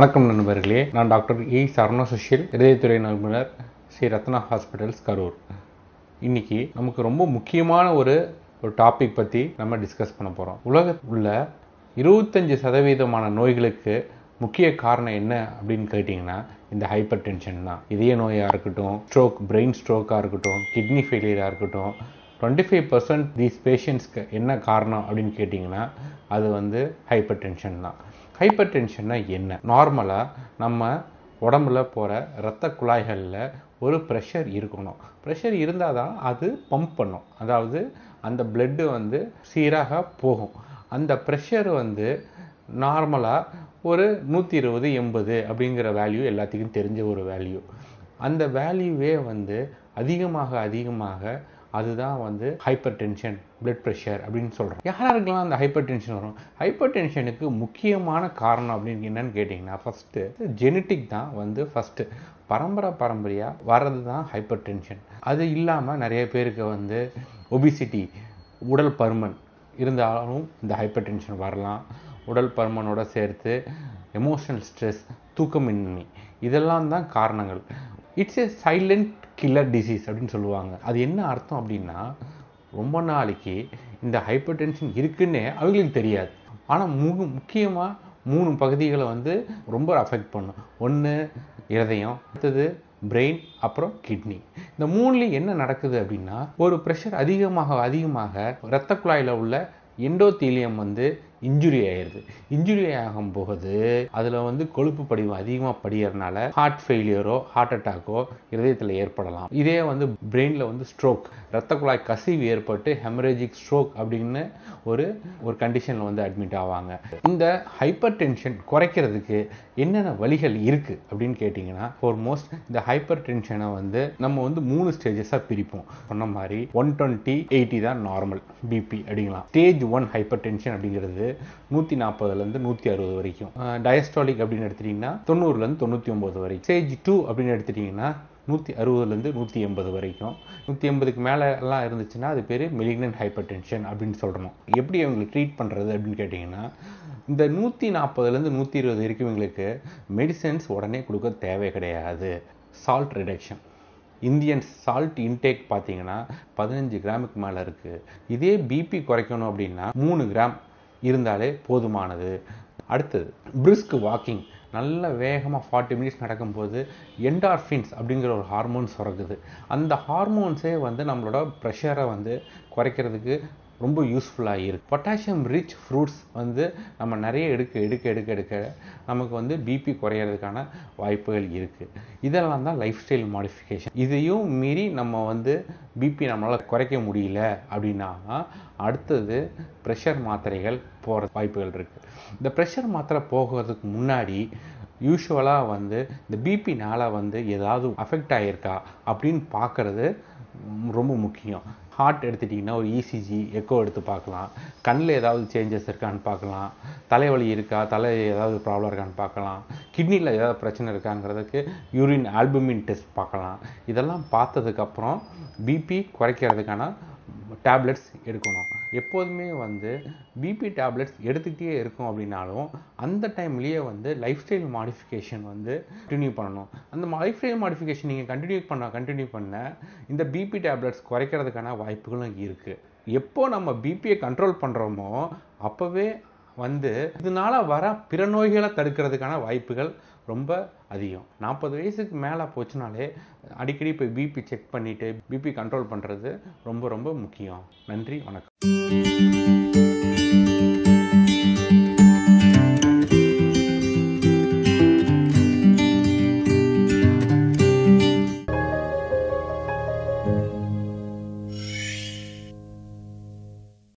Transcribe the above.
வணக்கம் நண்பர்களே நான் டாக்டர் ஏ சரண சுஷில் இதயத்துறை நிபுணர் ஸ்ரீ ரத்னா ஹாஸ்பிட்டல்ஸ் கரூர் இன்னைக்கு நமக்கு ரொம்ப முக்கியமான ஒரு ஒரு டாபிக் பற்றி நம்ம டிஸ்கஸ் பண்ண போகிறோம் உலகத்தில் உள்ள இருபத்தஞ்சி சதவீதமான நோய்களுக்கு முக்கிய காரணம் என்ன அப்படின்னு கேட்டிங்கன்னா இந்த ஹைப்பர் டென்ஷன் தான் இதய நோயாக இருக்கட்டும் ஸ்ட்ரோக் பிரெயின் ஸ்ட்ரோக்காக இருக்கட்டும் கிட்னி ஃபெயிலியராக இருக்கட்டும் டுவெண்ட்டி ஃபைவ் பர்சன்ட் தீஸ் பேஷண்ட்ஸ்க்கு என்ன காரணம் அப்படின்னு கேட்டிங்கன்னா அது வந்து ஹைப்பர் டென்ஷன் தான் ஹைப்பர் டென்ஷன்னா என்ன நார்மலாக நம்ம உடம்புல போகிற ரத்த குழாய்களில் ஒரு ப்ரெஷர் இருக்கணும் ப்ரெஷர் இருந்தால் தான் அது பம்ப் பண்ணும் அதாவது அந்த பிளட்டு வந்து சீராக போகும் அந்த ப்ரெஷர் வந்து நார்மலாக ஒரு நூற்றி இருபது எண்பது அப்படிங்கிற வேல்யூ எல்லாத்துக்கும் தெரிஞ்ச ஒரு வேல்யூ அந்த வேல்யூவே வந்து அதிகமாக அதிகமாக அதுதான் வந்து ஹைப்பர் டென்ஷன் பிளட் ப்ரெஷர் அப்படின்னு சொல்கிறோம் யாராருக்கெல்லாம் அந்த ஹைப்பர் டென்ஷன் வரும் ஹைப்பர் டென்ஷனுக்கு முக்கியமான காரணம் அப்படின்னு என்னன்னு கேட்டிங்கன்னா ஃபஸ்ட்டு ஜெனட்டிக் தான் வந்து ஃபஸ்ட்டு பரம்பரை பரம்பரையாக வர்றது தான் ஹைப்பர் டென்ஷன் அது இல்லாமல் நிறைய பேருக்கு வந்து ஒபிசிட்டி உடல் பருமன் இருந்தாலும் இந்த ஹைப்பர் டென்ஷன் வரலாம் உடல் பருமனோட சேர்த்து எமோஷனல் ஸ்ட்ரெஸ் தூக்கமின்மை இதெல்லாம் தான் காரணங்கள் it's a silent killer disease அப்படின்னு சொல்லுவாங்க அது என்ன அர்த்தம் அப்படின்னா ரொம்ப நாளைக்கு இந்த ஹைப்பர் டென்ஷன் இருக்குன்னே அவங்களுக்கு தெரியாது ஆனால் மு முக்கியமாக மூணு பகுதிகளை வந்து ரொம்ப அஃபெக்ட் பண்ணும் ஒன்று இருதயம் அடுத்தது பிரெயின் அப்புறம் கிட்னி இந்த மூணுலேயும் என்ன நடக்குது அப்படின்னா ஒரு ப்ரெஷர் அதிகமாக அதிகமாக இரத்த குழாயில் உள்ள எண்டோத்தீலியம் வந்து இன்ஜுரி ஆயிடுது இன்ஜுரி ஆகும் போது அதில் வந்து கொழுப்பு படிவம் அதிகமாக படியறனால ஹார்ட் ஃபெயிலியரோ ஹார்ட் அட்டாக்கோ இதயத்தில் ஏற்படலாம் இதே வந்து பிரெயினில் வந்து ஸ்ட்ரோக் ரத்த குழாய் கசிவு ஏற்பட்டு ஹெமரேஜிக் ஸ்ட்ரோக் அப்படின்னு ஒரு ஒரு கண்டிஷனில் வந்து அட்மிட் ஆவாங்க இந்த ஹைப்பர் டென்ஷன் குறைக்கிறதுக்கு என்னென்ன வழிகள் இருக்குது அப்படின்னு கேட்டிங்கன்னா மோஸ்ட் இந்த ஹைப்பர் டென்ஷனை வந்து நம்ம வந்து மூணு ஸ்டேஜஸாக பிரிப்போம் சொன்ன மாதிரி ஒன் டுவெண்ட்டி எயிட்டி தான் நார்மல் பிபி அப்படிங்களா ஸ்டேஜ் ஒன் ஹைப்பர் டென்ஷன் அப்படிங்கிறது நூற்றி நாற்பதுலேருந்து நூற்றி அறுபது வரைக்கும் டயஸ்டாலிக் அப்படின்னு எடுத்துட்டிங்கன்னா தொண்ணூறுலேருந்து தொண்ணூற்றி ஒம்பது வரைக்கும் ஸ்டேஜ் டூ அப்படின்னு எடுத்துட்டிங்கன்னா நூற்றி அறுபதுலேருந்து நூற்றி எண்பது வரைக்கும் நூற்றி எண்பதுக்கு மேலே எல்லாம் இருந்துச்சுன்னா அது பேர் மெலிக்னன் ஹைப்பர் டென்ஷன் அப்படின்னு சொல்கிறோம் எப்படி அவங்களுக்கு ட்ரீட் பண்ணுறது அப்படின்னு கேட்டிங்கன்னா இந்த நூற்றி நாற்பதுலேருந்து நூற்றி இருபது வரைக்கும் இவங்களுக்கு மெடிசன்ஸ் உடனே கொடுக்க தேவை கிடையாது salt reduction Indian salt intake பார்த்தீங்கன்னா பதினஞ்சு கிராமுக்கு மேலே இருக்குது இதே பிபி குறைக்கணும் அப்படின்னா மூணு கிராம் இருந்தாலே போதுமானது அடுத்தது பிரிஸ்க் வாக்கிங் நல்ல வேகமாக ஃபார்ட்டி மினிட்ஸ் நடக்கும்போது என்டார்ஃபின்ஸ் அப்படிங்கிற ஒரு ஹார்மோன் சுரக்குது அந்த ஹார்மோன்ஸே வந்து நம்மளோட ப்ரெஷரை வந்து குறைக்கிறதுக்கு ரொம்ப யூஸ்ஃபுல்லாக இருக்குது பொட்டாசியம் ரிச் ஃப்ரூட்ஸ் வந்து நம்ம நிறைய எடுக்க எடுக்க எடுக்க எடுக்க நமக்கு வந்து பிபி குறையிறதுக்கான வாய்ப்புகள் இருக்குது இதெல்லாம் தான் லைஃப் ஸ்டைல் மாடிஃபிகேஷன் இதையும் மீறி நம்ம வந்து பிபி நம்மளால் குறைக்க முடியல அப்படின்னா அடுத்தது ப்ரெஷர் மாத்திரைகள் போகிற வாய்ப்புகள் இருக்குது இந்த ப்ரெஷர் மாத்திரை போகிறதுக்கு முன்னாடி யூஸ்வலாக வந்து இந்த பிபினால் வந்து ஏதாவது அஃபெக்ட் ஆகியிருக்கா அப்படின்னு பார்க்குறது ரொம்ப முக்கியம் ஹார்ட் எடுத்துட்டிங்கன்னா ஒரு இசிஜி e எக்கோ எடுத்து பார்க்கலாம் கண்ணில் ஏதாவது சேஞ்சஸ் இருக்கான்னு பார்க்கலாம் தலைவலி இருக்கா தலை ஏதாவது ப்ராப்ளம் இருக்கான்னு பார்க்கலாம் கிட்னியில் ஏதாவது பிரச்சனை இருக்காங்கிறதுக்கு யூரின் ஆல்புமின் டெஸ்ட் பார்க்கலாம் இதெல்லாம் பார்த்ததுக்கப்புறம் பிபி குறைக்கிறதுக்கான டேப்லெட்ஸ் எடுக்கணும் எப்போதுமே வந்து பிபி டேப்லெட்ஸ் எடுத்துக்கிட்டே இருக்கும் அப்படின்னாலும் அந்த டைம்லேயே வந்து லைஃப் ஸ்டைல் மாடிஃபிகேஷன் வந்து கண்டினியூ பண்ணணும் அந்த லைஃப் ஸ்டைல் மாடிஃபிகேஷன் நீங்கள் கண்டினியூ பண்ண கண்டினியூ பண்ண இந்த பிபி டேப்லெட்ஸ் குறைக்கிறதுக்கான வாய்ப்புகளும் இருக்குது எப்போ நம்ம பிபியை கண்ட்ரோல் பண்ணுறோமோ அப்போவே வந்து இதனால் வர பிற நோய்களை தடுக்கிறதுக்கான வாய்ப்புகள் ரொம்ப அதிகம் நாற்பது வயசுக்கு மேலே போச்சுனாலே அடிக்கடி போய் பிபி செக் பண்ணிவிட்டு பிபி கண்ட்ரோல் பண்ணுறது ரொம்ப ரொம்ப முக்கியம் நன்றி வணக்கம்